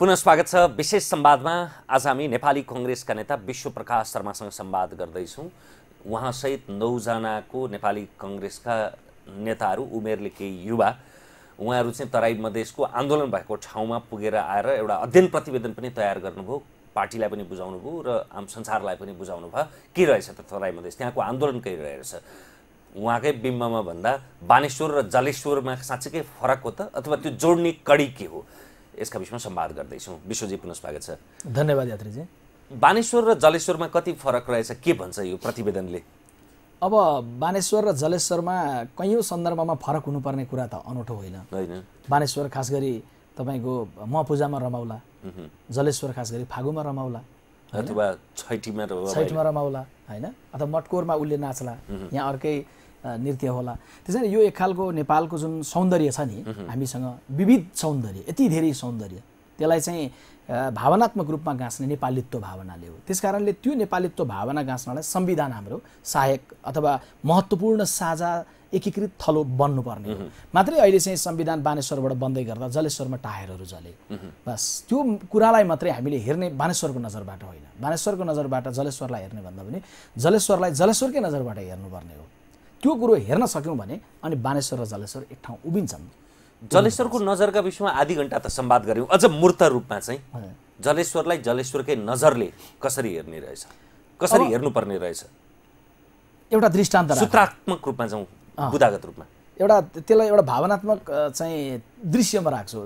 पुनः स्वागत छ विशेष संवादमा आज हामी नेपाली कङ्ग्रेसका नेता विश्वप्रकाश शर्मासँग सम्वाद गर्दैछौँ उहाँसहित नौजनाको नेपाली कङ्ग्रेसका नेताहरू उमेरले केही युवा उहाँहरू चाहिँ तराई मधेसको आन्दोलन भएको ठाउँमा पुगेर आएर एउटा अध्ययन प्रतिवेदन पनि तयार गर्नुभयो पार्टीलाई पनि बुझाउनु भयो र आम संसारलाई पनि बुझाउनु भयो के रहेछ त तराई मधेस त्यहाँको आन्दोलन के रहेछ उहाँकै बिम्बमा भन्दा बानेश्वर र जलेश्वरमा साँच्चीकै फरक हो त अथवा त्यो जोड्ने कडी के हो यसका विषयमा सम्वाद गर्दैछौँ विश्वजी पुनः स्वागत छ धन्यवाद यात्रीजी बानेश्वर र जलेश्वरमा कति फरक रहेछ के भन्छ यो प्रतिवेदनले अब बानेश्वर र जलेश्वरमा कैयौँ सन्दर्भमा फरक हुनुपर्ने कुरा त अनौठो होइन बानेश्वर खास गरी तपाईँको म पूजामा रमाउला जलेश्वर खास गरी फागुमा रमाउला अथवा छैठीमा छैठीमा रमाउला होइन अथवा मटकोरमा उसले नाच्ला यहाँ अर्कै नृत्य होला त्यसैले यो एक खालको नेपालको जुन सौन्दर्य छ नि हामीसँग विविध सौन्दर्य यति धेरै सौन्दर्य त्यसलाई चाहिँ भावनात्मक रूपमा गाँच्ने नेपालित्व भावनाले हो त्यस कारणले त्यो नेपालित्व भावना गाँच्नलाई संविधान हाम्रो सहायक अथवा महत्त्वपूर्ण साझा एकीकृत थलो बन्नुपर्ने हो मात्रै अहिले चाहिँ संविधान बानेश्वरबाट बन्दै गर्दा जलेश्वरमा टायरहरू जले बस त्यो कुरालाई मात्रै हामीले हेर्ने बानेश्वरको नजरबाट होइन बानेश्वरको नजरबाट जलेश्वरलाई हेर्ने भन्दा पनि जलेश्वरलाई जलेश्वरकै नजरबाट हेर्नुपर्ने हो त्यो कुरो हेर्न सक्यौँ भने अनि बानेश्वर र जलेश्वर एक ठाउँ उभिन्छन् जलेश्वरको नजरका विषयमा आधी घन्टा त सम्वाद गऱ्यौँ अझ मूर्त रूपमा चाहिँ जलेश्वरलाई जलेश्वरकै नजरले कसरी हेर्ने रहेछ कसरी हेर्नुपर्ने रहेछ एउटा दृष्टान्त सूत्रात्मक रूपमा जाउँ बुदागत रूपमा एउटा त्यसलाई एउटा भावनात्मक चाहिँ दृश्यमा राख्छु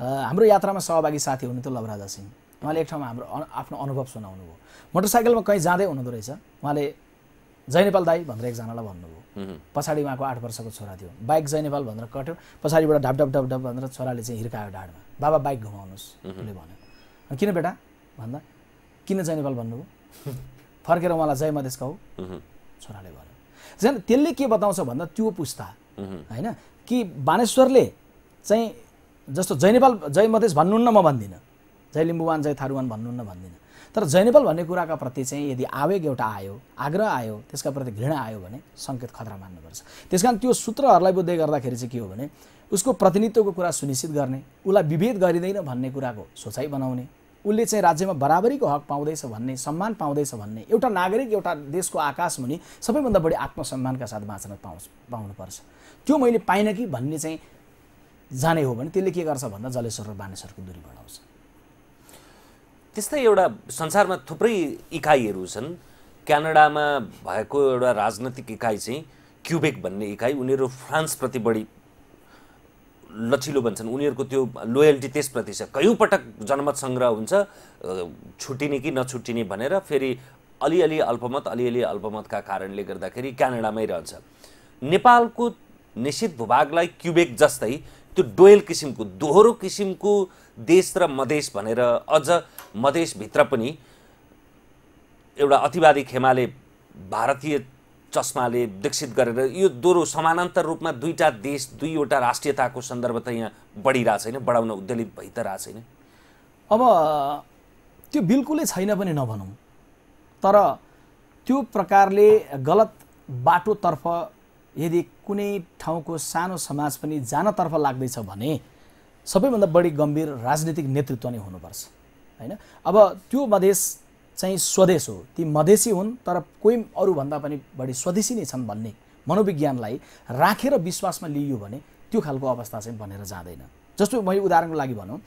हाम्रो यात्रामा सहभागी साथी त लवराजा सिंह उहाँले एक ठाउँमा हाम्रो आफ्नो अनुभव सुनाउनु भयो मोटरसाइकलमा कहीँ जाँदै हुनुहुँदो रहेछ उहाँले जय नेपाल दाई भनेर एकजनालाई भन्नुभयो पछाडि उहाँको आठ वर्षको छोरा थियो बाइक जय नेपाल भनेर कट्यो पछाडिबाट ढाप ढप ढप ढप भनेर छोराले चाहिँ हिर्कायो ढाडमा बाबा बाइक घुमाउनुहोस् उसले भन्यो किन बेटा भन्दा किन जय नेपाल भन्नुभयो फर्केर उहाँलाई जय मधेसका हो छोराले भन्यो झन् त्यसले के बताउँछ भन्दा त्यो पुस्ता होइन कि बानेश्वरले चाहिँ जस्तो जय नेपाल जय मधेस भन्नुहुन्न म भन्दिनँ जय लिम्बुवान जय थारुवान भन्नुहुन्न भन्दिनँ तर जैनेपल भन्ने कुराका प्रति चाहिँ यदि आवेग एउटा आयो आग्रह आयो त्यसका प्रति घृणा आयो भने सङ्केत खतरा मान्नुपर्छ त्यस कारण त्यो सूत्रहरूलाई बुझ्दै गर्दाखेरि चाहिँ के हो भने उसको प्रतिनिधित्वको कुरा सुनिश्चित गर्ने उसलाई विभेद गरिँदैन भन्ने कुराको सोचाइ बनाउने उसले चाहिँ राज्यमा बराबरीको हक पाउँदैछ भन्ने सम्मान पाउँदैछ भन्ने एउटा नागरिक एउटा देशको आकाश मुनि सबैभन्दा बढी आत्मसम्मानका साथ बाँच्न पाउँछ पाउनुपर्छ त्यो मैले पाइनँ कि भन्ने चाहिँ जाने हो भने त्यसले के गर्छ भन्दा जलेश्वर र बानेश्वरको दूरी बढाउँछ त्यस्तै एउटा संसारमा थुप्रै इकाइहरू छन् क्यानाडामा भएको एउटा राजनैतिक इकाइ चाहिँ क्युबेक भन्ने इकाइ उनीहरू फ्रान्सप्रति बढी लचिलो भन्छन् उनीहरूको त्यो लोयल्टी त्यसप्रति छ पटक जनमत सङ्ग्रह हुन्छ छुट्टिने कि नछुट्टिने भनेर फेरि अलिअलि अल्पमत अलिअलि अल्पमतका कारणले गर्दाखेरि क्यानाडामै रहन्छ नेपालको निश्चित भूभागलाई क्युबेक जस्तै त्यो डोयल किसिमको दोहोरो किसिमको देश र मधेस भनेर अझ मधेसभित्र पनि एउटा अतिवादी खेमाले भारतीय चस्माले विकसित गरेर यो दोहोरो समानान्तर रूपमा दुईवटा देश दुईवटा राष्ट्रियताको सन्दर्भ त यहाँ बढिरहेको छैन बढाउन उद्यलित भइ त रहेको छैन अब त्यो बिल्कुलै छैन पनि नभनौँ तर त्यो प्रकारले गलत बाटोतर्फ यदि कुनै ठाउँको सानो समाज पनि जानतर्फ लाग्दैछ भने सबैभन्दा बढी गम्भीर राजनीतिक नेतृत्व नै हुनुपर्छ होइन अब त्यो मधेस चाहिँ स्वदेश हो ती मधेसी हुन् तर कोही अरूभन्दा पनि बढी स्वदेशी नै छन् भन्ने मनोविज्ञानलाई राखेर विश्वासमा लिइयो भने त्यो खालको अवस्था चाहिँ बनेर जाँदैन जस्तो मैले उदाहरणको लागि भनौँ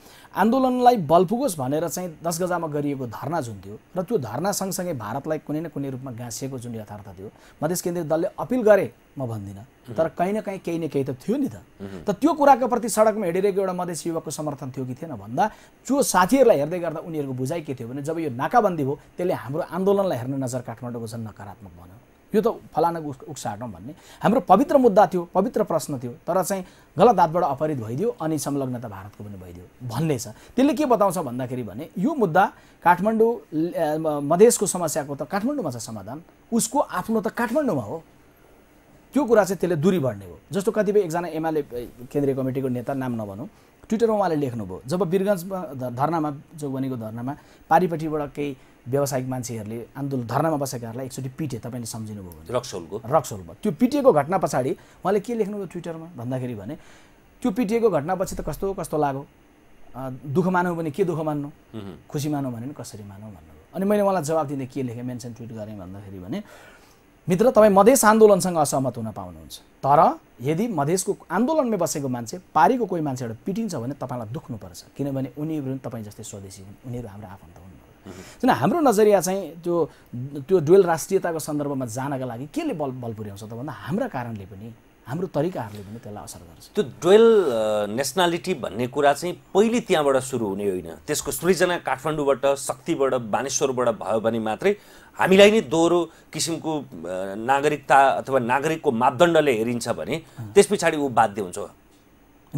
आन्दोलनलाई बलपुगोस् भनेर चाहिँ दस गजामा गरिएको धरना जुन थियो र त्यो धरना सँगसँगै भारतलाई कुनै न कुनै रूपमा गाँसिएको जुन यथार्थ थियो मधेस केन्द्रीय दलले अपिल गरे म भन्दिनँ तर कहीँ न कहीँ केही न केही त थियो नि त त त्यो कुराको प्रति सडकमा हिँडिरहेको एउटा मधेस युवकको समर्थन थियो कि थिएन भन्दा जो साथीहरूलाई हेर्दै गर्दा उनीहरूको बुझाइ के थियो भने जब यो नाकाबन्दी भयो त्यसले हाम्रो आन्दोलनलाई हेर्ने नजर काठमाडौँको झन् नकारात्मक भन्यो यो त फलाना फलानाको उक्साटौँ भन्ने हाम्रो पवित्र मुद्दा थियो पवित्र प्रश्न थियो तर चाहिँ गलत हातबाट अपहरित भइदियो अनि त भारतको पनि भइदियो भन्ने छ त्यसले के बताउँछ भन्दाखेरि भने यो मुद्दा काठमाडौँ मधेसको समस्याको त काठमाडौँमा छ समाधान उसको आफ्नो त काठमाडौँमा हो त्यो कुरा चाहिँ त्यसले दुरी बढ्ने हो जस्तो कतिपय एकजना एमाले केन्द्रीय कमिटीको नेता नाम नभनौँ ट्विटरमा उहाँले लेख्नुभयो जब वीरगन्ज धर्नामा जोगबनीको धर्नामा पारिपट्टिबाट केही व्यावसायिक मान्छेहरूले आन्दोलन धर्नामा बसेकाहरूलाई एकचोटि पिटे तपाईँले सम्झिनुभयो भने रक्सोलको रक्सोलमा त्यो पिटिएको घटना पछाडि उहाँले के लेख्नुभयो ट्विटरमा भन्दाखेरि भने त्यो पिटिएको घटनापछि त कस्तो कस्तो लाग्यो दुःख मानौँ भने के दुःख मान्नु खुसी मानौँ भने कसरी मानौँ भन्नुभयो अनि मैले उहाँलाई जवाब दिँदै के लेखेँ मेन्सन ट्विट गरेँ भन्दाखेरि भने मित्र तपाईँ मधेस आन्दोलनसँग असहमत हुन पाउनुहुन्छ तर यदि मधेसको आन्दोलनमै बसेको मान्छे पारीको कोही मान्छे एउटा पिटिन्छ भने तपाईँलाई दुख्नुपर्छ किनभने उनीहरू तपाईँ जस्तै स्वदेशी हुन् उनीहरू हाम्रो आफन्त हुन् किन हाम्रो नजरिया चाहिँ त्यो त्यो डुवेल राष्ट्रियताको सन्दर्भमा जानका लागि केले बल बल पुर्याउँछ त भन्दा हाम्रा कारणले पनि हाम्रो तरिकाहरूले पनि त्यसलाई असर गर्छ त्यो डुवेल नेसनालिटी भन्ने कुरा चाहिँ पहिले त्यहाँबाट सुरु हुने होइन त्यसको सृजना काठमाडौँबाट शक्तिबाट बानेश्वरबाट भयो भने मात्रै हामीलाई नै दोहोरो किसिमको नागरिकता अथवा नागरिकको मापदण्डले हेरिन्छ भने त्यस पछाडि ऊ बाध्य हुन्छ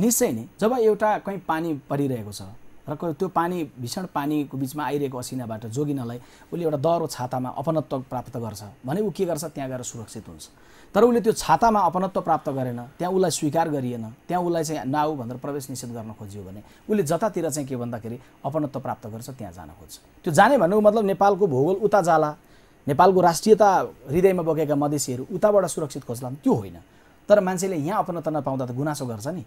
निश्चय नै जब एउटा कहीँ पानी परिरहेको छ र त्यो पानी भीषण पानीको बिचमा आइरहेको असिनाबाट जोगिनलाई उसले एउटा दह्रो छातामा अपनत्व प्राप्त गर्छ भने ऊ के गर्छ त्यहाँ गएर सुरक्षित हुन्छ तर उसले त्यो छातामा अपनत्व प्राप्त गरेन त्यहाँ उसलाई स्वीकार गरिएन त्यहाँ उसलाई चाहिँ नाउ भनेर प्रवेश निषेध गर्न खोजियो भने उसले जतातिर चाहिँ के भन्दाखेरि अपनत्व प्राप्त गर्छ त्यहाँ जान खोज्छ त्यो जाने भनेको मतलब नेपालको भूगोल उता जाला नेपालको राष्ट्रियता हृदयमा बोकेका मधेसीहरू उताबाट सुरक्षित खोज्ला त्यो होइन तर मान्छेले यहाँ अपनत्व नपाउँदा त गुनासो गर्छ नि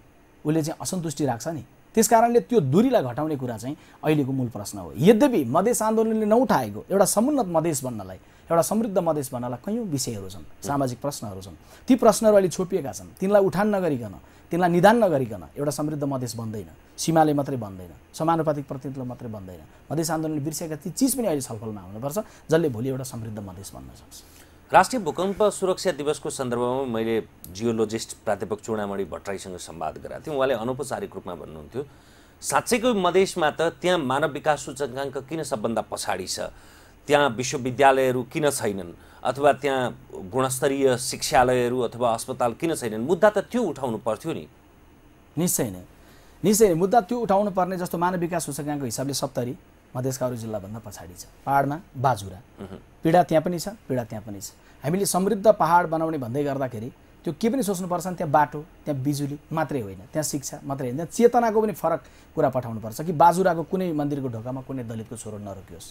उसले चाहिँ असन्तुष्टि राख्छ नि त्यस कारणले त्यो दूरीलाई घटाउने कुरा चाहिँ अहिलेको मूल प्रश्न हो यद्यपि मधेस आन्दोलनले नउठाएको एउटा समुन्नत मधेस बन्नलाई एउटा समृद्ध मधेस बन्नलाई कयौँ विषयहरू छन् सामाजिक प्रश्नहरू छन् ती प्रश्नहरू अहिले छोपिएका छन् तिनलाई उठान नगरिकन तिनलाई निदान नगरिकन एउटा समृद्ध मधेस बन्दैन सीमाले मात्रै बन्दैन समानुपातिक प्रतिनिधित्व मात्रै बन्दैन मधेस आन्दोलनले बिर्सेका ती चिज पनि अहिले छलफलमा हुनुपर्छ जसले भोलि एउटा समृद्ध मधेस बन्न सक्छ राष्ट्रिय भूकम्प सुरक्षा दिवसको सन्दर्भमा मैले जियोलोजिस्ट प्राध्यापक चुडामणि भट्टराईसँग सम्वाद गराएको थिएँ उहाँले अनौपचारिक रूपमा भन्नुहुन्थ्यो साँच्चैको मधेसमा त त्यहाँ मानव विकास सूचकाङ्क किन सबभन्दा पछाडि छ त्यहाँ विश्वविद्यालयहरू किन छैनन् अथवा त्यहाँ गुणस्तरीय शिक्षालयहरू अथवा अस्पताल किन छैनन् मुद्दा त त्यो उठाउनु पर्थ्यो नि निश्चय नै निश्चय नै मुद्दा त्यो उठाउनु पर्ने जस्तो मानव विकास सूचकाङ्क हिसाबले सप्तरी मधेसका अरू जिल्लाभन्दा पछाडि छ पाहाडमा बाजुरा पीडा त्यहाँ पनि छ पीडा त्यहाँ पनि छ हामीले समृद्ध पहाड बनाउने भन्दै गर्दाखेरि त्यो के पनि सोच्नुपर्छ त्यहाँ बाटो त्यहाँ बिजुली मात्रै होइन त्यहाँ शिक्षा मात्रै होइन त्यहाँ चेतनाको पनि फरक कुरा पठाउनुपर्छ कि बाजुराको कुनै मन्दिरको ढोकामा कुनै दलितको छोरो नरोकियोस्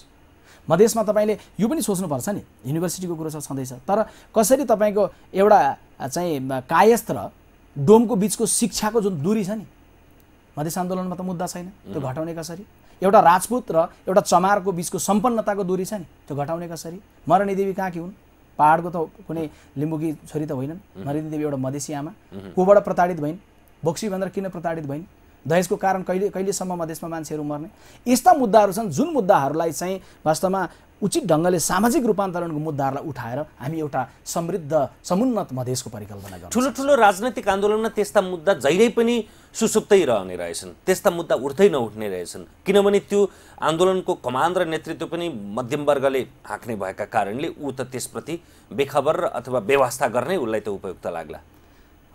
मधेसमा तपाईँले यो पनि सोच्नुपर्छ नि युनिभर्सिटीको कुरो छ छँदैछ तर कसरी तपाईँको एउटा चाहिँ कायस्थ र डोमको बिचको शिक्षाको जुन दूरी छ नि मधेस आन्दोलनमा त मुद्दा छैन त्यो घटाउने कसरी एउटा राजपूत र एउटा चमारको बिचको सम्पन्नताको दूरी छ नि त्यो घटाउने कसरी मरणी देवी कहाँ कि हुन् पाहाडको त कुनै लिम्बुकी छोरी त होइनन् मरणी देवी एउटा मधेसी आमा कोबाट प्रताडित भइन् बोक्सी भनेर किन प्रताडित भइन् दहेजको कारण कहिले कहिलेसम्म मधेसमा मान्छेहरू मर्ने यस्ता मुद्दाहरू छन् जुन मुद्दाहरूलाई चाहिँ वास्तवमा उचित ढङ्गले सामाजिक रूपान्तरणको मुद्दाहरूलाई उठाएर हामी एउटा समृद्ध समुन्नत मधेसको परिकल्पना गर्छौँ ठुलो ठुलो राजनैतिक आन्दोलनमा त्यस्ता मुद्दा जहिले पनि सुसुप्तै रहने रहेछन् त्यस्ता मुद्दा उठ्दै नउठ्ने रहेछन् किनभने त्यो आन्दोलनको कमान र नेतृत्व पनि मध्यमवर्गले हाँक्ने भएका कारणले ऊ त त्यसप्रति बेखबर र अथवा व्यवस्था गर्नै उसलाई त उपयुक्त लाग्ला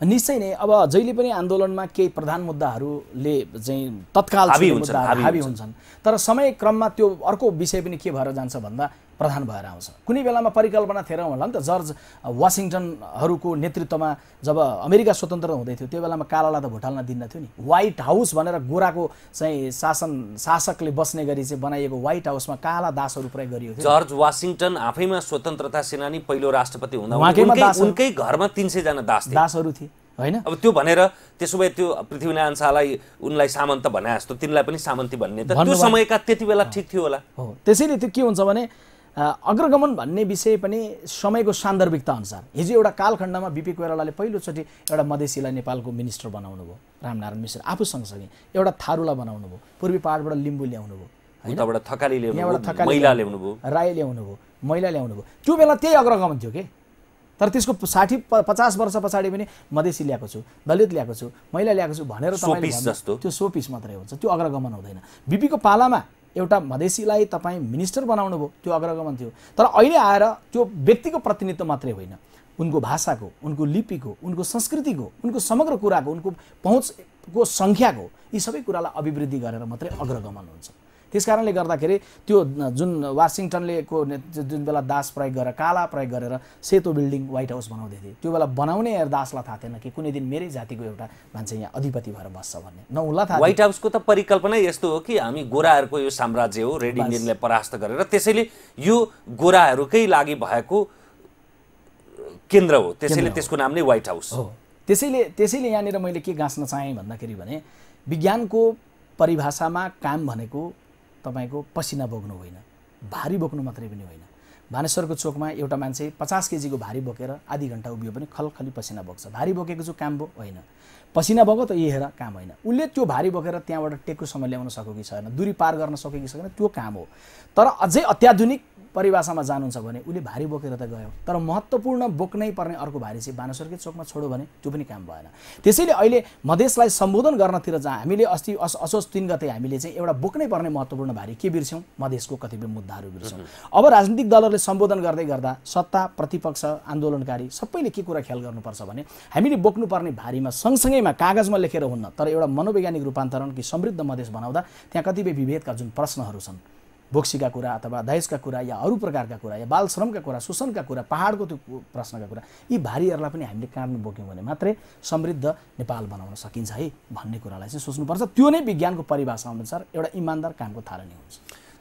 निश्चय नै अब जहिले पनि आन्दोलनमा केही प्रधान मुद्दाहरूले चाहिँ तत्काल हाबी हुन्छन् तर समयक्रममा त्यो अर्को विषय पनि के भएर जान्छ भन्दा प्रधान भएर आउँछ कुनै बेलामा परिकल्पना थिएन होला नि त जर्ज वासिङटनहरूको नेतृत्वमा जब अमेरिका स्वतन्त्र हुँदै थियो त्यो बेलामा कालालाई त भुटाल्न दिन्न थियो नि व्हाइट हाउस भनेर गोराको चाहिँ शासन शासकले बस्ने गरी चाहिँ बनाइएको व्हाइट हाउसमा काला दासहरू प्रयोग गरियो जर्ज वासिङटन आफैमा स्वतन्त्रता सेनानी पहिलो राष्ट्रपति हुँदा उनकै घरमा तिन सयजना दास दासहरू थिए होइन अब त्यो भनेर त्यसो भए त्यो पृथ्वीनारायण शाहलाई उनलाई सामन्त भने जस्तो तिनलाई पनि सामन्ती भन्ने त त्यो समयका त्यति बेला ठिक थियो होला हो त्यसैले त्यो के हुन्छ भने अग्रगमन भन्ने विषय पनि समयको सान्दर्भिकता अनुसार हिजो एउटा कालखण्डमा बिपी कोइरालाले पहिलोचोटि एउटा मधेसीलाई नेपालको मिनिस्टर बनाउनु भयो रामनारायण मिश्र आफू सँगसँगै एउटा थारूलाई बनाउनु भयो पूर्वी पाहाडबाट लिम्बू ल्याउनु भयो राई ल्याउनु भयो मैला ल्याउनु भयो त्यो बेला त्यही अग्रगमन थियो कि तर त्यसको साठी पचास वर्ष पछाडि पनि मधेसी ल्याएको छु दलित ल्याएको छु महिला ल्याएको छु भनेर तपाईँले त्यो सोपिस मात्रै हुन्छ त्यो अग्रगमन हुँदैन बिपीको पालामा एउटा मधेसीलाई तपाईँ मिनिस्टर बनाउनु भयो त्यो अग्रगमन थियो तर अहिले आएर त्यो व्यक्तिको प्रतिनिधित्व मात्रै होइन उनको भाषाको उनको लिपिको उनको संस्कृतिको उनको समग्र कुराको उनको पहुँचको सङ्ख्याको यी सबै कुरालाई अभिवृद्धि गरेर मात्रै अग्रगमन हुन्छ त्यस कारणले गर्दाखेरि त्यो जुन वासिङटनले को जुन बेला दास प्रयोग गरेर काला प्रयोग गरेर सेतो बिल्डिङ व्हाइट हाउस बनाउँदै थिए त्यो बेला बनाउने दासलाई थाहा थिएन कि कुनै दिन मेरै जातिको एउटा मान्छे यहाँ अधिपति भएर बस्छ भन्ने नहुला थाहा व्हाइट हाउसको त परिकल्पना यस्तो हो कि हामी गोराहरूको यो साम्राज्य हो रेड इन्डियनलाई परास्त गरेर त्यसैले यो गोराहरूकै लागि भएको केन्द्र हो त्यसैले त्यसको नाम नै व्हाइट हाउस हो त्यसैले त्यसैले यहाँनिर मैले के गाँच्न चाहेँ भन्दाखेरि भने विज्ञानको परिभाषामा काम भनेको तपाईँको पसिना बोक्नु होइन भारी बोक्नु मात्रै पनि होइन भानेश्वरको चोकमा एउटा मान्छे पचास केजीको भारी बोकेर आधी घन्टा उभियो भने खलखली पसिना बोक्छ भारी बोकेको चाहिँ काम भयो होइन पसिना बोक्यो त यही हेर काम होइन उसले त्यो भारी बोकेर त्यहाँबाट समय ल्याउन सक्यो कि छैन दुरी पार गर्न सक्यो कि सकेन त्यो काम हो तर अझै अत्याधुनिक परिभाषामा जानुहुन्छ भने उसले भारी बोकेर त गयो तर महत्त्वपूर्ण बोक्नै पर्ने अर्को भारी चाहिँ बानेश्वरकै चोकमा छोड्यो भने त्यो पनि काम भएन त्यसैले अहिले मधेसलाई सम्बोधन गर्नतिर जहाँ हामीले अस्ति अस असोज तिन गते हामीले चाहिँ एउटा बोक्नै पर्ने महत्त्वपूर्ण भारी के बिर्स्यौँ मधेसको कतिपय मुद्दाहरू बिर्स्यौँ अब राजनीतिक दलहरूले सम्बोधन गर्दै गर्दा सत्ता प्रतिपक्ष आन्दोलनकारी सबैले के कुरा ख्याल गर्नुपर्छ भने हामीले बोक्नुपर्ने भारीमा सँगसँगैमा कागजमा लेखेर हुन्न तर एउटा मनोवैज्ञानिक रूपान्तरण कि समृद्ध मधेस बनाउँदा त्यहाँ कतिपय विभेदका जुन प्रश्नहरू छन् बोक्सीका कुरा अथवा दहेजका कुरा या अरू प्रकारका कुरा या बाल श्रमका कुरा शोषणका कुरा पहाडको त्यो प्रश्नका कुरा यी भारीहरूलाई पनि हामीले काँडमा बोक्यौँ भने मात्रै समृद्ध नेपाल बनाउन सकिन्छ है भन्ने कुरालाई चाहिँ सोच्नुपर्छ त्यो नै विज्ञानको परिभाषा अनुसार एउटा इमान्दार कामको थालनी हुन्छ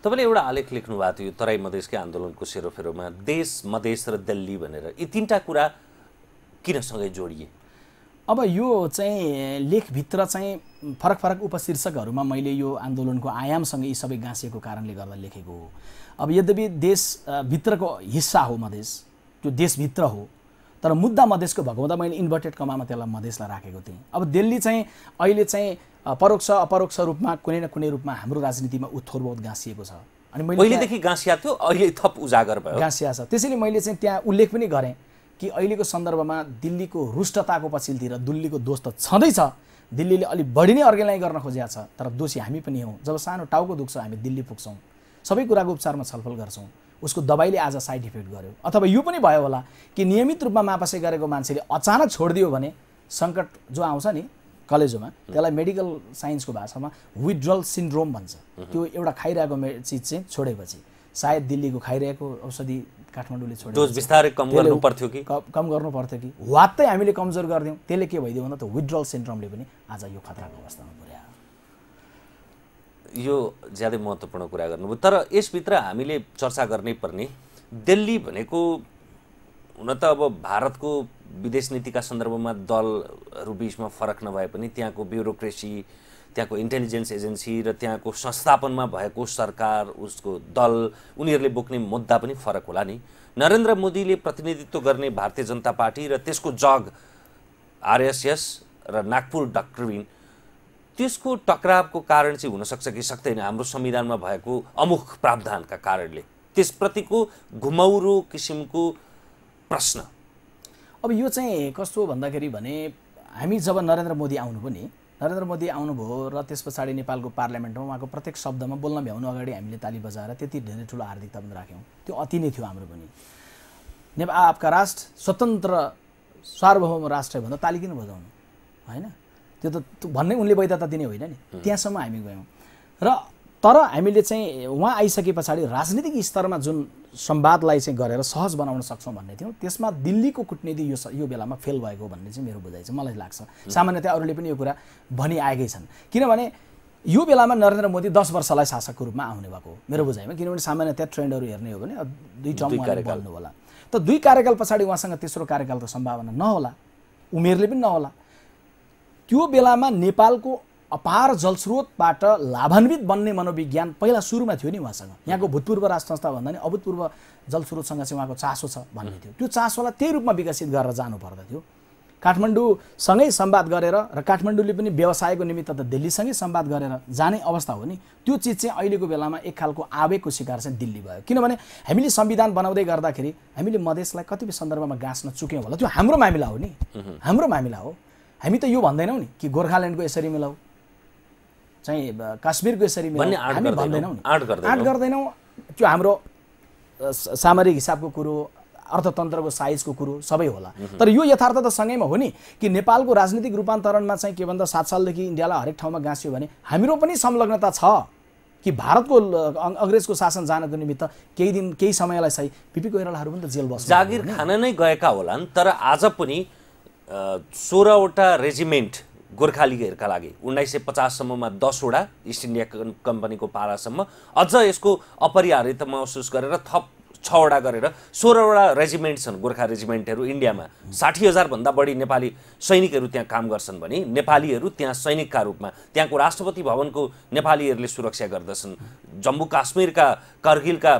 तपाईँले एउटा आलेख लेख्नु भएको थियो तराई मधेसकै आन्दोलनको सेरोफेरोमा देश मधेस र दिल्ली भनेर यी तिनवटा कुरा किन सँगै जोडिए अब यो चाहिँ लेखभित्र चाहिँ फरक फरक उपशीर्षकहरूमा मैले यो आन्दोलनको आयामसँग यी सबै गाँसिएको कारणले गर्दा लेखेको हो अब यद्यपि देशभित्रको हिस्सा हो मधेस त्यो देशभित्र हो तर मुद्दा मधेसको भगाउँदा मैले इन्भर्टेड कमामा त्यसलाई मधेसलाई राखेको थिएँ अब दिल्ली चाहिँ अहिले चाहिँ परोक्ष अपरोक्ष रूपमा कुनै न कुनै रूपमा हाम्रो राजनीतिमा उत्थोर बहुत गाँसिएको छ अनि मैले गाँसिया थियो अहिले थप उजागर भयो गाँसिया छ त्यसैले मैले चाहिँ त्यहाँ उल्लेख पनि गरेँ कि अहिलेको सन्दर्भमा दिल्लीको रुष्टताको पछिल्तिर दिल्लीको दोष त छँदैछ दिल्लीले अलिक बढी नै अर्गेनाइज गर्न खोजेको छ तर दोषी हामी पनि हौँ जब सानो टाउको दुख्छ हामी दिल्ली पुग्छौँ सबै कुराको उपचारमा छलफल गर्छौँ उसको दबाईले आज साइड इफेक्ट गर्यो अथवा यो पनि भयो होला कि नियमित रूपमा मापसे गरेको मान्छेले अचानक छोडिदियो भने सङ्कट जो आउँछ नि कलेजोमा त्यसलाई मेडिकल साइन्सको भाषामा विड्रल सिन्ड्रोम भन्छ त्यो एउटा खाइरहेको चिज चाहिँ छोडेपछि सायद दिल्लीको खाइरहेको औषधि काठमाडौँले छोड्यो बिस्तारै कम गर्नु पर्थ्यो कि कम गर्नु पर्थ्यो कि वात्तै हामीले कमजोर गरिदियौँ त्यसले के भइदियो भन्दा त विड्रल सिन्ड्रमले पनि आज यो खतराको अवस्थामा पुर्यायो यो ज्यादै महत्त्वपूर्ण कुरा गर्नुभयो तर यसभित्र हामीले चर्चा गर्नै पर्ने दिल्ली भनेको हुन त अब भारतको विदेश नीतिका सन्दर्भमा दलहरू बिचमा फरक नभए पनि त्यहाँको ब्युरोक्रेसी त्यहाँको इन्टेलिजेन्स एजेन्सी र त्यहाँको संस्थापनमा भएको सरकार उसको दल उनीहरूले बोक्ने मुद्दा पनि फरक होला नि नरेन्द्र मोदीले प्रतिनिधित्व गर्ने भारतीय जनता पार्टी र त्यसको जग आरएसएस र नागपुर डक्ट्रिन त्यसको टक्रावको कारण चाहिँ हुनसक्छ कि सक्दैन हाम्रो संविधानमा भएको अमुख प्रावधानका कारणले त्यसप्रतिको घुमौरो किसिमको प्रश्न अब यो चाहिँ कस्तो भन्दाखेरि भने हामी जब नरेन्द्र मोदी आउनु पनि नरेन्द्र मोदी आउनुभयो र त्यस पछाडि नेपालको पार्लियामेन्टमा उहाँको प्रत्येक शब्दमा बोल्न भ्याउनु अगाडि हामीले ताली बजाएर त्यति धेरै ठुलो हार्दिकता पनि राख्यौँ त्यो अति नै थियो हाम्रो पनि नेपाल आपका राष्ट्र स्वतन्त्र सार्वभौम राष्ट्र भन्दा ताली किन बजाउनु होइन त्यो त भन्ने उनले वैधता दिने होइन नि त्यहाँसम्म हामी गयौँ र तर हामीले चाहिँ उहाँ आइसके पछाडि राजनीतिक स्तरमा जुन संवादलाई चाहिँ गरेर सहज बनाउन सक्छौँ भन्ने थियौँ त्यसमा दिल्लीको कुटनीति यो यो बेलामा फेल भएको भन्ने चाहिँ मेरो बुझाइ चाहिँ मलाई लाग्छ सामान्यतया अरूले पनि यो कुरा भनिआएकै छन् किनभने यो बेलामा नरेन्द्र मोदी दस वर्षलाई शासकको रूपमा आउने भएको हो मेरो बुझाइमा किनभने सामान्यतया ट्रेन्डहरू हेर्ने हो भने दुई टर्म कार्यकाल होला त दुई कार्यकाल पछाडि उहाँसँग तेस्रो कार्यकालको सम्भावना नहोला उमेरले पनि नहोला त्यो बेलामा नेपालको अपार जलस्रोतबाट लाभान्वित बन्ने मनोविज्ञान पहिला सुरुमा थियो नि उहाँसँग यहाँको भूतपूर्व राज संस्था भन्दा नि अभूतपूर्व जलस्रोतसँग चाहिँ उहाँको चासो छ भन्ने थियो त्यो चासोलाई त्यही रूपमा विकसित गरेर जानु पर्दथ्यो काठमाडौँसँगै सम्वाद गरेर र काठमाडौँले पनि व्यवसायको निमित्त त दिल्लीसँगै सम्वाद गरेर जाने अवस्था हो नि त्यो चिज चाहिँ अहिलेको बेलामा एक खालको आवेगको शिकार चाहिँ दिल्ली भयो किनभने हामीले संविधान बनाउँदै गर्दाखेरि हामीले मधेसलाई कतिपय सन्दर्भमा गाँच्न चुक्यौँ होला त्यो हाम्रो मामिला हो नि हाम्रो मामिला हो हामी त यो भन्दैनौँ नि कि गोर्खाल्यान्डको यसरी मिलाऊ चाहिँ काश्मीरको यसरी हामी भन्दैनौँ आँट गर्दैनौँ त्यो हाम्रो सामरिक हिसाबको कुरो अर्थतन्त्रको साइजको कुरो सबै होला तर यो यथार्थ त सँगैमा हो नि कि नेपालको राजनीतिक रूपान्तरणमा चाहिँ के भन्दा सात सालदेखि इन्डियालाई हरेक ठाउँमा गाँसियो भने हाम्रो पनि संलग्नता छ कि भारतको अङ्ग्रेजको शासन जानको निमित्त केही दिन केही समयलाई सही पिपी कोइरालाहरू पनि त जेल बस्छ जागिर खान नै गएका होलान् तर आज पनि सोह्रवटा रेजिमेन्ट गोर्खा लागि उन्नाइस सय पचाससम्ममा दसवटा इस्ट इन्डिया कम्पनीको पारासम्म अझ यसको अपरिहार्यता महसुस गरेर थप छवटा गरेर सोह्रवटा रेजिमेन्ट छन् गोर्खा रेजिमेन्टहरू इन्डियामा साठी हजारभन्दा बढी नेपाली सैनिकहरू त्यहाँ काम गर्छन् भने नेपालीहरू त्यहाँ सैनिकका रूपमा त्यहाँको राष्ट्रपति भवनको नेपालीहरूले सुरक्षा गर्दछन् जम्मू काश्मीरका करगिलका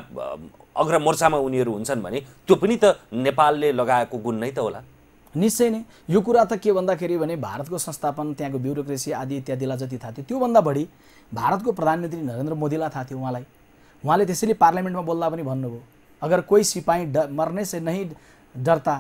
अग्रमोर्चामा उनीहरू हुन्छन् भने त्यो पनि त नेपालले लगाएको गुण नै त होला निश्चय नै यो कुरा त के भन्दाखेरि भने भारतको संस्थापन त्यहाँको ब्युरोक्रेसी आदि इत्यादिलाई जति थाहा थियो त्योभन्दा बढी भारतको प्रधानमन्त्री नरेन्द्र मोदीलाई थाहा थियो उहाँलाई उहाँले त्यसैले पार्लियामेन्टमा बोल्दा पनि भन्नुभयो अगर कोही सिपाही ड मर्ने से नहीं डरता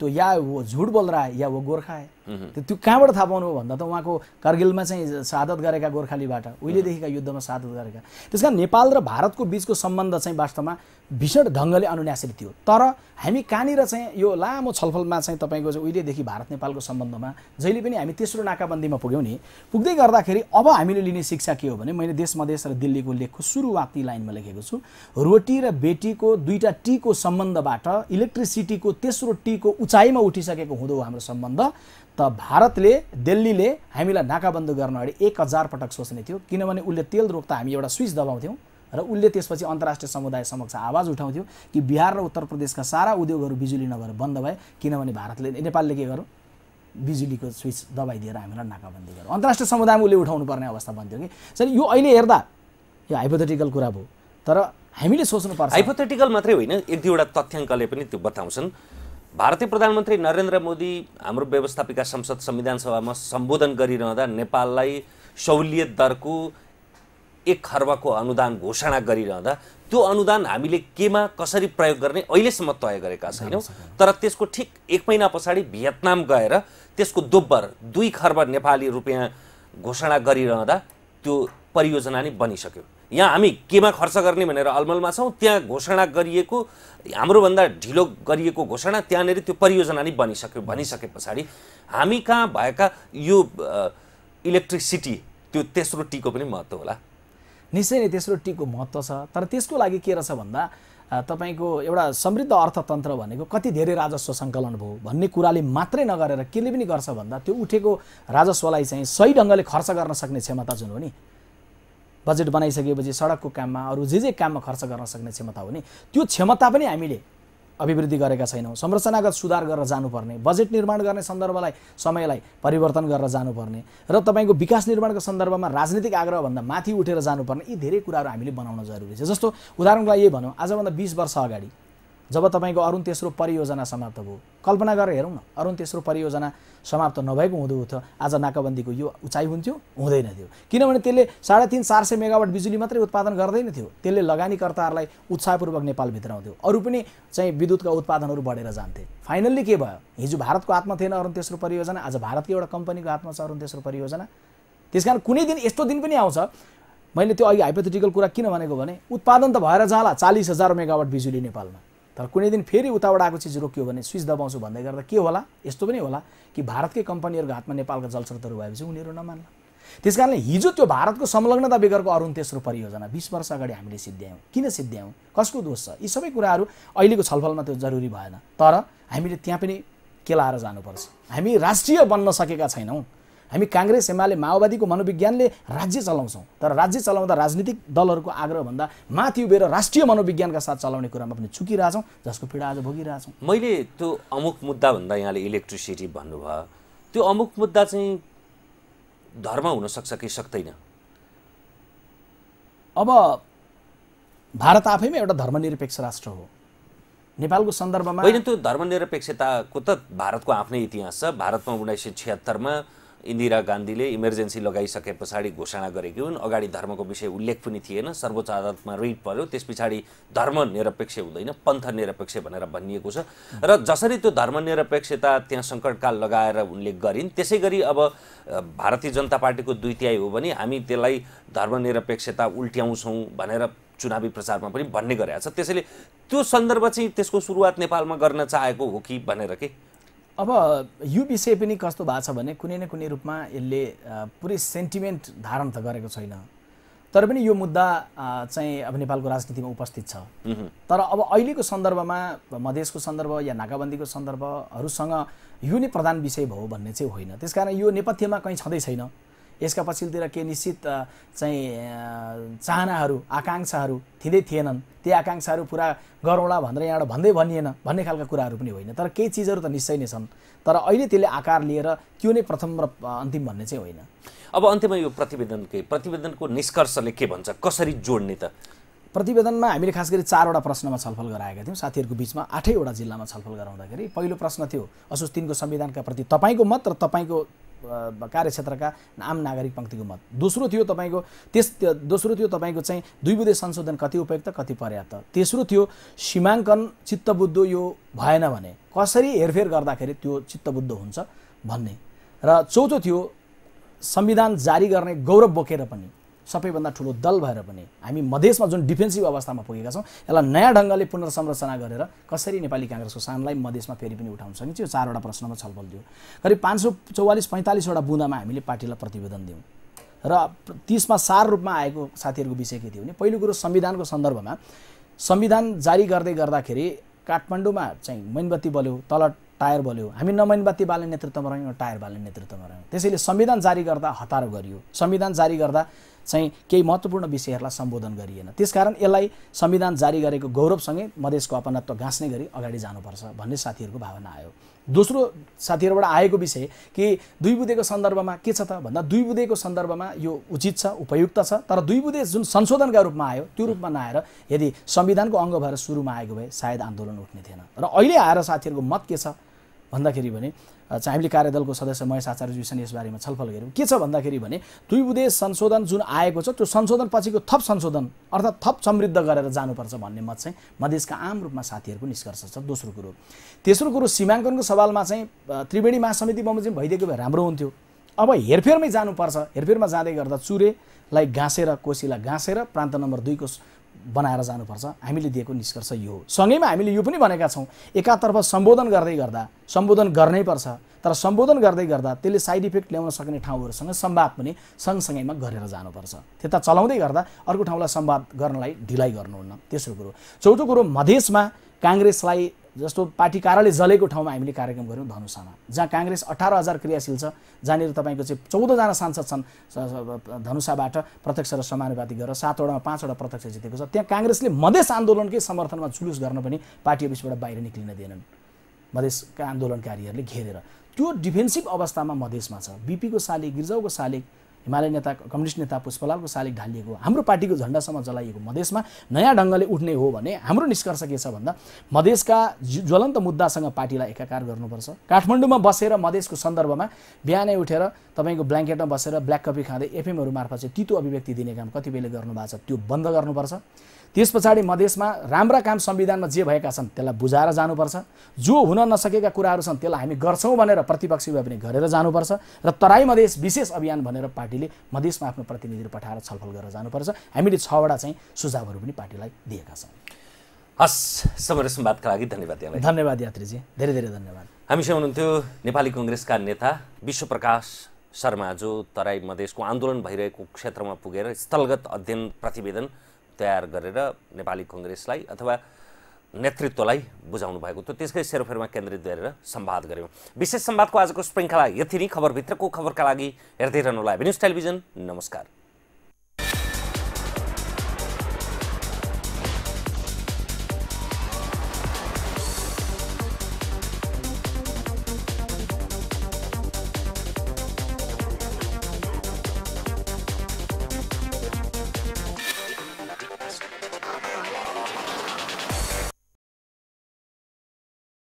तो या वो झुट बोल रहा है या वो गोर्खा है त्यो कहाँबाट थाहा पाउनु भन्दा त उहाँको कारगिलमा चाहिँ सादत गरेका गोर्खालीबाट उहिलेदेखिका युद्धमा सादत गरेका त्यस कारण नेपाल र भारतको बिचको सम्बन्ध चाहिँ वास्तवमा भीषण ढङ्गले अनुन्यासित थियो तर हामी कहाँनिर चाहिँ यो लामो छलफलमा चाहिँ तपाईँको चाहिँ उहिलेदेखि भारत नेपालको सम्बन्धमा जहिले पनि हामी तेस्रो नाकाबन्दीमा पुग्यौँ नि पुग्दै गर्दाखेरि अब हामीले लिने शिक्षा के हो भने मैले देश मधेस र दिल्लीको लेखको सुरुवाती लाइनमा लेखेको छु रोटी र बेटीको दुईवटा टीको सम्बन्धबाट इलेक्ट्रिसिटीको तेस्रो टीको उचाइमा उठिसकेको हुँदो हाम्रो सम्बन्ध त भारतले दिल्लीले हामीलाई नाकाबन्द गर्न अगाडि एक हजार पटक सोच्ने थियो किनभने उसले तेल रोक्दा हामी एउटा स्विच दबाउँथ्यौँ र उसले त्यसपछि अन्तर्राष्ट्रिय समुदाय समक्ष आवाज उठाउँथ्यो कि बिहार र उत्तर प्रदेशका सारा उद्योगहरू बिजुली नभएर बन्द भए किनभने भारतले नेपालले के गर्यो बिजुलीको स्विच दबाइदिएर हामीलाई नाकाबन्दी गर्यो अन्तर्राष्ट्रिय समुदायमा उसले उठाउनु पर्ने अवस्था बन्थ्यो कि सर यो अहिले हेर्दा यो हाइपोथेटिकल कुरा भयो तर हामीले सोच्नु पर्छ हाइपोथेटिकल मात्रै होइन एक दुईवटा तथ्याङ्कले पनि त्यो बताउँछन् भारतीय प्रधानमन्त्री नरेन्द्र मोदी हाम्रो व्यवस्थापिका संसद संविधान सभामा सम्बोधन गरिरहँदा नेपाललाई सहुलियत दरको एक खर्बको अनुदान घोषणा गरिरहँदा त्यो अनुदान हामीले केमा कसरी प्रयोग गर्ने अहिलेसम्म तय गरेका छैनौँ तर त्यसको ठिक एक महिना पछाडि भियतनाम गएर त्यसको दोब्बर दुई खर्ब नेपाली रुपियाँ घोषणा गरिरहँदा त्यो परियोजना नै बनिसक्यो यहाँ हामी केमा खर्च गर्ने भनेर अलमलमा छौँ त्यहाँ घोषणा गरिएको हाम्रोभन्दा ढिलो गरिएको घोषणा त्यहाँनिर त्यो परियोजना नै बनिसक्यो भनिसके पछाडि हामी कहाँ भएका यो इलेक्ट्रिसिटी त्यो तेस्रो टीको पनि महत्त्व होला निश्चय नै तेस्रो टीको महत्त्व छ तर त्यसको लागि के रहेछ भन्दा तपाईँको एउटा समृद्ध अर्थतन्त्र भनेको कति धेरै राजस्व सङ्कलन भयो भन्ने कुराले मात्रै नगरेर केले पनि गर्छ भन्दा त्यो उठेको राजस्वलाई चाहिँ सही ढङ्गले खर्च गर्न सक्ने क्षमता जुन हो नि बजेट बनाइसकेपछि सडकको काममा अरू जे जे काममा खर्च गर्न सक्ने क्षमता हो नि त्यो क्षमता पनि हामीले अभिवृद्धि गरेका छैनौँ संरचनागत सुधार गरेर जानुपर्ने बजेट निर्माण गर्ने सन्दर्भलाई समयलाई परिवर्तन गरेर जानुपर्ने र तपाईँको विकास निर्माणको सन्दर्भमा राजनीतिक आग्रहभन्दा माथि उठेर जानुपर्ने यी धेरै कुराहरू हामीले बनाउन जरुरी छ जस्तो उदाहरणको लागि यही भनौँ आजभन्दा बिस वर्ष अगाडि जब तपाईँको अरुण तेस्रो परियोजना समाप्त भयो कल्पना गरेर हेरौँ न अरुण तेस्रो परियोजना समाप्त नभएको हुँदो त आज नाकाबन्दीको यो उचाइ हुन्थ्यो हुँदैन थियो किनभने त्यसले साढे तिन चार सय मेगावाट बिजुली मात्रै उत्पादन गर्दैन थियो त्यसले लगानीकर्ताहरूलाई उत्साहपूर्वक नेपालभित्र आउँथ्यो अरू पनि चाहिँ विद्युतका उत्पादनहरू बढेर जान्थे फाइनल्ली के भयो हिजो भारतको आत्मा थिएन अरुण तेस्रो परियोजना आज भारतकै एउटा कम्पनीको आत्मा छ अरुण तेस्रो परियोजना त्यस कारण कुनै दिन यस्तो दिन पनि आउँछ मैले त्यो अघि हाइपोथेटिकल कुरा किन भनेको भने उत्पादन त भएर जाला चालिस हजार मेगावाट बिजुली नेपालमा तर कुनै दिन फेरि उताबाट आएको चिज रोकियो भने स्विच दबाउँछु भन्दै गर्दा के होला यस्तो पनि होला कि भारतकै कम्पनीहरूको हातमा नेपालका जलस्रोतहरू भएपछि उनीहरू नमान्ला त्यस कारणले हिजो त्यो भारतको संलग्नता बेगरको अरुण तेस्रो परियोजना बिस वर्ष अगाडि हामीले सिद्ध्यायौँ किन सिद्ध्यायौँ कसको दोष छ यी सबै कुराहरू अहिलेको छलफलमा त्यो जरुरी भएन तर हामीले त्यहाँ पनि केलाएर जानुपर्छ हामी राष्ट्रिय बन्न सकेका छैनौँ हामी काङ्ग्रेस एमाले माओवादीको मनोविज्ञानले राज्य चलाउँछौँ तर राज्य चलाउँदा राजनीतिक दलहरूको आग्रहभन्दा माथि उभिएर राष्ट्रिय मनोविज्ञानका साथ चलाउने कुरामा पनि चुकिरहेछौँ जसको पीडा आज भोगिरहेछौँ मैले त्यो अमुक मुद्दा भन्दा यहाँले इलेक्ट्रिसिटी भन्नुभयो त्यो अमुक मुद्दा चाहिँ धर्म हुनसक्छ कि सक्दैन अब भारत आफैमा एउटा धर्मनिरपेक्ष राष्ट्र हो नेपालको सन्दर्भमा होइन त्यो धर्मनिरपेक्षताको त भारतको आफ्नै इतिहास छ भारतमा उन्नाइस सय छिहत्तरमा इन्दिरा गान्धीले इमर्जेन्सी लगाइसके पछाडि घोषणा गरेकी हुन् अगाडि धर्मको विषय उल्लेख पनि थिएन सर्वोच्च अदालतमा रिट पर्यो त्यस पछाडि धर्म हुँदैन पन्थ निरपेक्ष भनेर भनिएको छ र जसरी त्यो धर्मनिरपेक्षता त्यहाँ सङ्कटकाल लगाएर उनले गरिन् त्यसै गरी अब भारतीय जनता पार्टीको दुई तिहाई हो भने हामी त्यसलाई धर्मनिरपेक्षता उल्ट्याउँछौँ भनेर चुनावी प्रचारमा पनि भन्ने गरेका छ त्यसैले त्यो सन्दर्भ चाहिँ त्यसको सुरुवात नेपालमा गर्न चाहेको हो कि भनेर के अब यो विषय पनि कस्तो भएको छ भने कुनै न कुनै रूपमा यसले पुरै सेन्टिमेन्ट धारण त गरेको छैन तर पनि यो मुद्दा चाहिँ अब नेपालको राजनीतिमा उपस्थित छ तर अब अहिलेको सन्दर्भमा मधेसको सन्दर्भ या नाकाबन्दीको सन्दर्भहरूसँग यो नै प्रधान विषय भयो भन्ने चाहिँ होइन त्यसकारण यो नेपथ्यमा कहीँ छँदै छैन यसका पछिल्लोतिर केही निश्चित चाहिँ चाहनाहरू आकाङ्क्षाहरू थिँदै थिएनन् ती आकाङ्क्षाहरू पुरा गरौँला भनेर यहाँबाट भन्दै भनिएन भन्ने खालका कुराहरू पनि होइन तर केही चिजहरू त निश्चय नै छन् तर अहिले त्यसले आकार लिएर त्यो नै प्रथम र अन्तिम भन्ने चाहिँ होइन अब अन्त्यमा यो प्रतिवेदन के प्रतिवेदनको निष्कर्षले के भन्छ कसरी जोड्ने त प्रतिवेदनमा हामीले खास गरी चारवटा प्रश्नमा छलफल गराएका थियौँ साथीहरूको बिचमा आठैवटा जिल्लामा छलफल गराउँदाखेरि पहिलो प्रश्न थियो असोज तिनको संविधानका प्रति तपाईँको मत र तपाईँको कार्यक्षेत्रका आम नागरिक पङ्क्तिको मत दोस्रो थियो तपाईँको त्यस दोस्रो थियो तपाईँको चाहिँ दुई बुधे संशोधन कति उपयुक्त कति पर्याप्त तेस्रो थियो सीमाङ्कन चित्तबुद्ध यो भएन भने कसरी हेरफेर गर्दाखेरि त्यो चित्तबुद्ध हुन्छ भन्ने र चौथो थियो संविधान जारी गर्ने गौरव बोकेर पनि सबैभन्दा ठुलो दल भएर पनि हामी मधेसमा जुन डिफेन्सिभ अवस्थामा पुगेका छौँ यसलाई नयाँ ढङ्गले पुनर्संरचना गरेर कसरी नेपाली काङ्ग्रेसको सानलाई मधेसमा फेरि पनि उठाउन सकिन्छ यो चारवटा प्रश्नमा छलफल दियो करिब पाँच सौ चौवालिस पैँतालिसवटा बुँदामा हामीले पार्टीलाई प्रतिवेदन दियौँ र तिसमा सार रूपमा आएको साथीहरूको विषय के थियो भने पहिलो कुरो संविधानको सन्दर्भमा संविधान जारी गर्दै गर्दाखेरि काठमाडौँमा चाहिँ मेनबत्ती बल्यो तल टायर बल्यो हामी नमैनबत्ती बाल्ने नेतृत्वमा रह्यौँ टायर बाल्ने नेतृत्वमा रह्यौँ त्यसैले संविधान जारी गर्दा हतार गरियो संविधान जारी गर्दा चाहिँ केही महत्त्वपूर्ण विषयहरूलाई सम्बोधन गरिएन त्यसकारण यसलाई संविधान जारी गरेको गौरवसँगै मधेसको अपनत्व गाँच्ने गरी अगाडि जानुपर्छ भन्ने साथीहरूको भावना आयो दोस्रो साथीहरूबाट आएको विषय कि दुई बुधेको सन्दर्भमा के छ त भन्दा दुई बुधेको सन्दर्भमा यो उचित छ उपयुक्त छ तर दुई बुधे जुन संशोधनका रूपमा आयो त्यो रूपमा नआएर यदि संविधानको अङ्ग भएर सुरुमा आएको भए सायद आन्दोलन उठ्ने थिएन र अहिले आएर साथीहरूको मत के छ भन्दाखेरि भने चाहिँ हामीले कार्यदलको सदस्य महेश आचार्यजीसँग यसबारेमा छलफल गऱ्यौँ के छ भन्दाखेरि भने दुई बुधे संशोधन जुन आएको छ त्यो संशोधन पछिको थप संशोधन अर्थात् थप समृद्ध गरेर जानुपर्छ भन्ने मत चाहिँ मधेसका आम रूपमा साथीहरूको निष्कर्ष छ दोस्रो कुरो तेस्रो कुरो सीमाङ्कनको सवालमा चाहिँ त्रिवेणी महासमिति बमोजिम भइदिएको भए राम्रो हुन्थ्यो अब हेरफेरमै जानुपर्छ हेरफेरमा जाँदै गर्दा चुरेलाई घाँसेर कोसीलाई गाँसेर प्रान्त नम्बर दुईको बनाएर जानुपर्छ हामीले दिएको निष्कर्ष यो हो सँगैमा हामीले यो पनि भनेका छौँ एकातर्फ सम्बोधन गर्दै गर्दा सम्बोधन गर्नै पर्छ तर सम्बोधन गर्दै गर्दा त्यसले साइड इफेक्ट ल्याउन सक्ने ठाउँहरूसँग सम्वाद पनि सँगसँगैमा गरेर जानुपर्छ त्यता चलाउँदै गर्दा अर्को ठाउँलाई सम्वाद गर्नलाई ढिलाइ गर्नुहुन्न तेस्रो कुरो चौथो कुरो मधेसमा काङ्ग्रेसलाई जस्तो पार्टी कार्यालय जलेको ठाउँमा हामीले कार्यक्रम गऱ्यौँ धनुषामा जहाँ काङ्ग्रेस अठार हजार क्रियाशील छ जहाँनिर तपाईँको चाहिँ चौधजना सांसद छन् धनुषाबाट प्रत्यक्ष र समानुपातिक गरेर सातवटामा पाँचवटा प्रत्यक्ष जितेको छ त्यहाँ काङ्ग्रेसले मधेस आन्दोलनकै समर्थनमा जुलुस गर्न पनि पार्टी अफिसबाट बाहिर निक्लिन दिएनन् मधेसका आन्दोलनकारीहरूले घेरेर त्यो डिफेन्सिभ अवस्थामा मधेसमा छ बिपीको सालिक गिर्जाउको सालिक हिमालय नेता कम्युनिस्ट नेता पुष्पलालको शालिक ढालिएको हाम्रो पार्टीको झन्डासम्म जलाइएको मधेसमा नयाँ ढङ्गले उठ्ने हो भने हाम्रो निष्कर्ष के छ भन्दा मधेसका ज्वलन्त मुद्दासँग पार्टीलाई एकाकार गर्नुपर्छ काठमाडौँमा बसेर मधेसको सन्दर्भमा बिहानै उठेर तपाईँको ब्ल्याङ्केटमा बसेर ब्ल्याक कफी खाँदै एफएमहरू मार्फत चाहिँ तितो अभिव्यक्ति दिने काम कतिपयले गर्नुभएको छ त्यो बन्द गर्नुपर्छ त्यस पछाडि मधेसमा राम्रा काम संविधानमा जे भएका छन् त्यसलाई बुझाएर जानुपर्छ जो हुन नसकेका कुराहरू छन् त्यसलाई हामी गर्छौँ भनेर प्रतिपक्षी भए पनि गरेर जानुपर्छ र तराई मधेस विशेष अभियान भनेर पार्टी पार्टीले मधेसमा आफ्नो प्रतिनिधिहरू पठाएर छलफल गरेर जानुपर्छ हामीले छवटा चाहिँ सुझावहरू पनि पार्टीलाई दिएका छौँ हस् समर सम्वादका लागि धन्यवाद यहाँलाई धन्यवाद यात्रीजी धेरै धेरै धन्यवाद हामीसँग हुनुहुन्थ्यो नेपाली कङ्ग्रेसका नेता विश्वप्रकाश शर्मा जो तराई मधेसको आन्दोलन भइरहेको क्षेत्रमा पुगेर स्थलगत अध्ययन प्रतिवेदन तयार गरेर नेपाली कङ्ग्रेसलाई अथवा नेतृत्वलाई बुझाउनु भएको थियो त्यसकै सेरोफेरमा केन्द्रित गरेर सम्वाद गऱ्यौँ विशेष सम्वादको आजको श्रृङ्खला यति नै खबरभित्रको खबरका लागि हेर्दै रहनुहोला होला न्युज टेलिभिजन नमस्कार